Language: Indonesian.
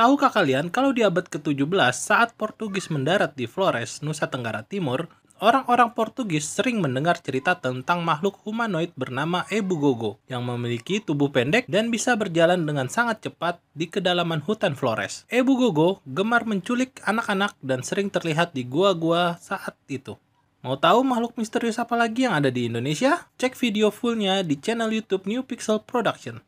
Tahukah kalian kalau di abad ke-17 saat Portugis mendarat di Flores, Nusa Tenggara Timur, orang-orang Portugis sering mendengar cerita tentang makhluk humanoid bernama Ebu Gogo yang memiliki tubuh pendek dan bisa berjalan dengan sangat cepat di kedalaman hutan Flores. Ebu Gogo gemar menculik anak-anak dan sering terlihat di gua-gua saat itu. Mau tahu makhluk misterius apa lagi yang ada di Indonesia? Cek video fullnya di channel YouTube New Pixel Production.